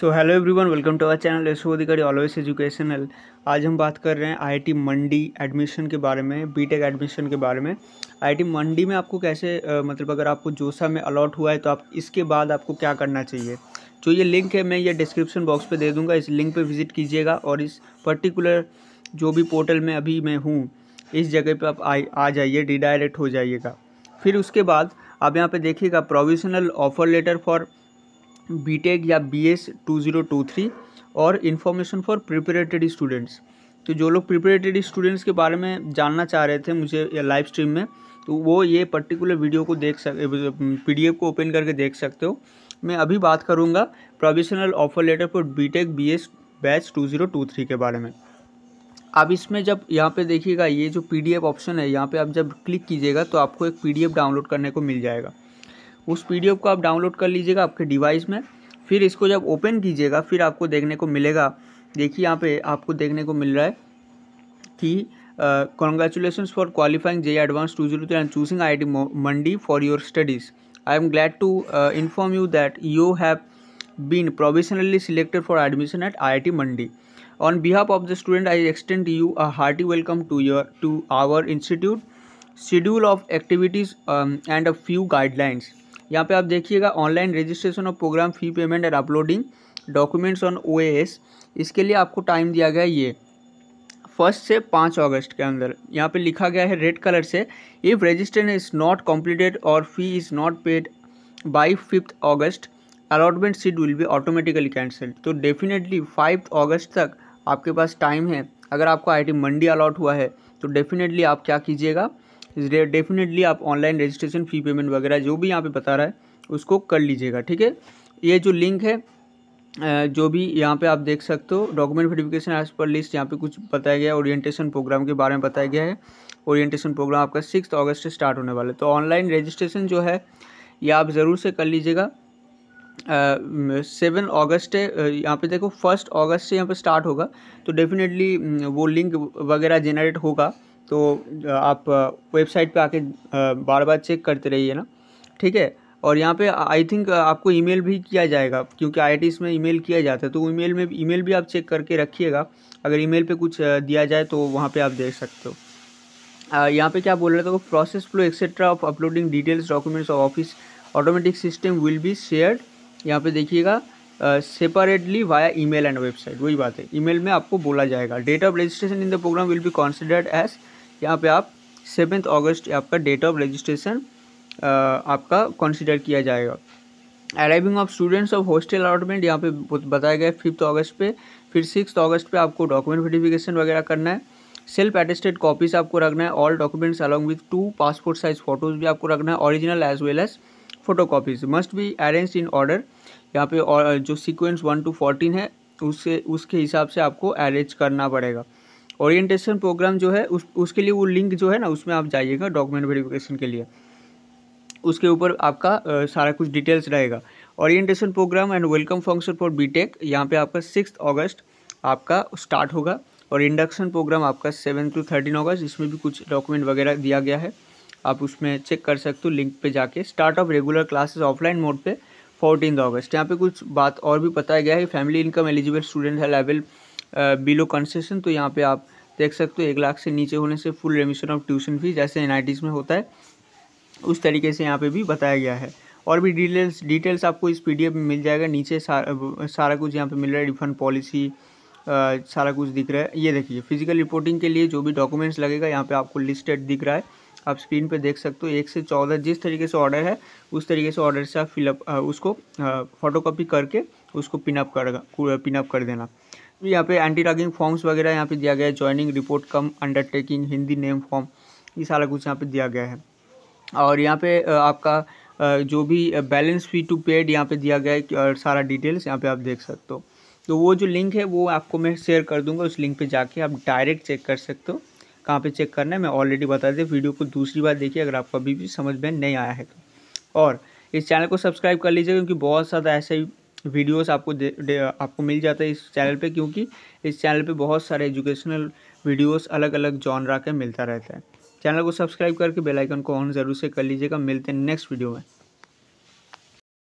so hello everyone welcome to our channel Yasho Adhikari always educational आज हम बात कर रहे हैं आईआईटी मंडी एडमिशन के बारे में बीटेक एडमिशन के बारे में आईआईटी मंडी में आपको कैसे मतलब अगर आपको जोसा में अलॉट हुआ है तो आप इसके बाद आपको क्या करना चाहिए जो ये लिंक है मैं ये डिस्क्रिप्शन बॉक्स पर दे दूँगा इस लिंक पर विजिट कीजिएगा और इस पर्टिकुलर जो भी पोर्टल में अभी मैं हूँ इस जगह पर आप आ, आ जाइए डिडायरेक्ट हो जाइएगा फिर उसके बाद आप यहाँ पर देखिएगा provisional offer letter for BTech e या बीएस 2023 और इन्फॉर्मेशन फॉर प्रिपरेटरी स्टूडेंट्स तो जो लोग प्रिपरेटरी स्टूडेंट्स के बारे में जानना चाह रहे थे मुझे लाइव स्ट्रीम में तो वो ये पर्टिकुलर वीडियो को देख सक पी को ओपन करके देख सकते हो मैं अभी बात करूँगा provisional offer letter for B tech batch two के बारे में अब इसमें जब यहाँ पे देखिएगा ये जो पीडीएफ ऑप्शन है यहाँ पे आप जब क्लिक कीजिएगा तो आपको एक पीडीएफ डाउनलोड करने को मिल जाएगा उस पी को आप डाउनलोड कर लीजिएगा आपके डिवाइस में फिर इसको जब ओपन कीजिएगा फिर आपको देखने को मिलेगा देखिए यहाँ पे आपको देखने को मिल रहा है कि congratulations for qualifying JEE advanced two zero and choosing I I Mandi for your studies I am glad to inform you that you have been provisionally selected for admission at I I T Mandi on behalf of the student I extend you a hearty welcome to your to our institute schedule of activities and a few guidelines यहाँ पे आप देखिएगा online registration of programme fee payment and uploading documents on ओ इसके लिए आपको time दिया गया ये फर्स्ट से पाँच अगस्त के अंदर यहाँ पे लिखा गया है रेड कलर से if registration is not completed और fee is not paid by fifth August allotment seat will be automatically cancel तो डेफिनेटली फाइव अगस्त तक आपके पास टाइम है अगर आपको आई मंडी अलॉट हुआ है तो डेफिनेटली आप क्या कीजिएगा डेफिनेटली आप ऑनलाइन रजिस्ट्रेशन फ़ी पेमेंट वगैरह जो भी यहाँ पे बता रहा है उसको कर लीजिएगा ठीक है ये जो लिंक है जो भी यहाँ पे आप देख सकते हो document verification as per list यहाँ पे कुछ बताया गया है ओरिएंटेशन प्रोग्राम के बारे में बताया गया है ओरिएंटेशन प्रोग्राम आपका सिक्स अगस्त से स्टार्ट होने वाला है तो ऑनलाइन रजिस्ट्रेशन जो है ये आप ज़रूर से कर लीजिएगा सेवन अगस्त है यहाँ पे देखो फर्स्ट अगस्त से यहाँ पे स्टार्ट होगा तो डेफिनेटली वो लिंक वगैरह जेनरेट होगा तो आप वेबसाइट पे आके बार बार चेक करते रहिए ना ठीक है और यहाँ पे आई थिंक आपको ईमेल भी किया जाएगा क्योंकि आई में ईमेल किया जाता है तो ईमेल में ईमेल भी आप चेक करके रखिएगा अगर ईमेल पे कुछ दिया जाए तो वहाँ पे आप देख सकते हो यहाँ पे क्या बोल रहे थे process flow etcetera of uploading details documents of office automatic system will be shared यहाँ पे देखिएगा separately via email and website वही बात है ईमेल में आपको बोला जाएगा date of registration in the programme will be considered as यहाँ पे आप सेवेंथ ऑगस्ट आपका डेट ऑफ रजिस्ट्रेशन आपका कंसिडर किया जाएगा arriving of students of hostel allotment यहाँ पे बताया गया है फिफ्थ ऑगस्ट पे फिर सिक्स ऑगस्ट पे आपको डॉक्यूमेंट वेरीफिकेशन वगैरह करना है सेल्फ एटेस्टेड कॉपीज आपको रखना है all documents along with two passport size photos भी आपको रखना है original as well as photo copies must be arrange in order यहाँ पे और जो सीक्वेंस वन टू फोर्टीन है उससे उसके हिसाब से आपको अरेंज करना पड़ेगा ओरिएंटेशन प्रोग्राम जो है उस उसके लिए वो लिंक जो है ना उसमें आप जाइएगा डॉक्यूमेंट वेरिफिकेशन के लिए उसके ऊपर आपका आ, सारा कुछ डिटेल्स रहेगा orientation programme and welcome function for BTech यहाँ पर आपका सिक्स अगस्त आपका स्टार्ट होगा और इंडक्शन प्रोग्राम आपका सेवन टू थर्टीन अगस्त इसमें भी कुछ डॉक्यूमेंट वगैरह दिया गया है आप उसमें चेक कर सकते हो लिंक पे जाके start of regular classes offline mode पे फोर्टीन अगस्त यहाँ पे कुछ बात और भी बताया गया है फैमिली इनकम एलिजिबल स्टूडेंट है लेवल बिलो कंसेशन तो यहाँ पे आप देख सकते हो एक लाख से नीचे होने से full remission of tuition fees जैसे एन में होता है उस तरीके से यहाँ पे भी बताया गया है और भी डिटेल्स डिटेल्स आपको इस पी में मिल जाएगा नीचे सारा सारा कुछ यहाँ पर मिल रहा है रिफंड पॉलिसी सारा कुछ दिख रहा है ये देखिए फिजिकल रिपोर्टिंग के लिए जो भी डॉक्यूमेंट्स लगेगा यहाँ पर आपको लिस्टेड दिख रहा है आप स्क्रीन पे देख सकते हो एक से चौदह जिस तरीके से ऑर्डर है उस तरीके से ऑर्डर से आप फिलअप उसको फोटोकॉपी करके उसको पिनअप कर पिनअप कर देना यहाँ पे एंटी रॉगिंग फॉर्म्स वगैरह यहाँ पे दिया गया है joining report cum undertaking Hindi name form ये सारा कुछ यहाँ पे दिया गया है और यहाँ पे आपका जो भी बैलेंस फी टू पेड यहाँ पे दिया गया है और सारा डिटेल्स यहाँ पे आप देख सकते हो तो वो जो लिंक है वो आपको मैं शेयर कर दूँगा उस लिंक पर जाके आप डायरेक्ट चेक कर सकते हो कहाँ पे चेक करना है मैं ऑलरेडी बता दें वीडियो को दूसरी बार देखिए अगर आपको अभी भी समझ में नहीं आया है तो और इस चैनल को सब्सक्राइब कर लीजिए क्योंकि बहुत सारा ऐसे वीडियोस आपको दे, दे, आपको मिल जाता है इस चैनल पे क्योंकि इस चैनल पे बहुत सारे एजुकेशनल वीडियोस अलग अलग जॉनरा के मिलता रहता है चैनल को सब्सक्राइब करके बेल आइकन को ऑन जरूर से कर लीजिएगा मिलते हैं नेक्स्ट वीडियो में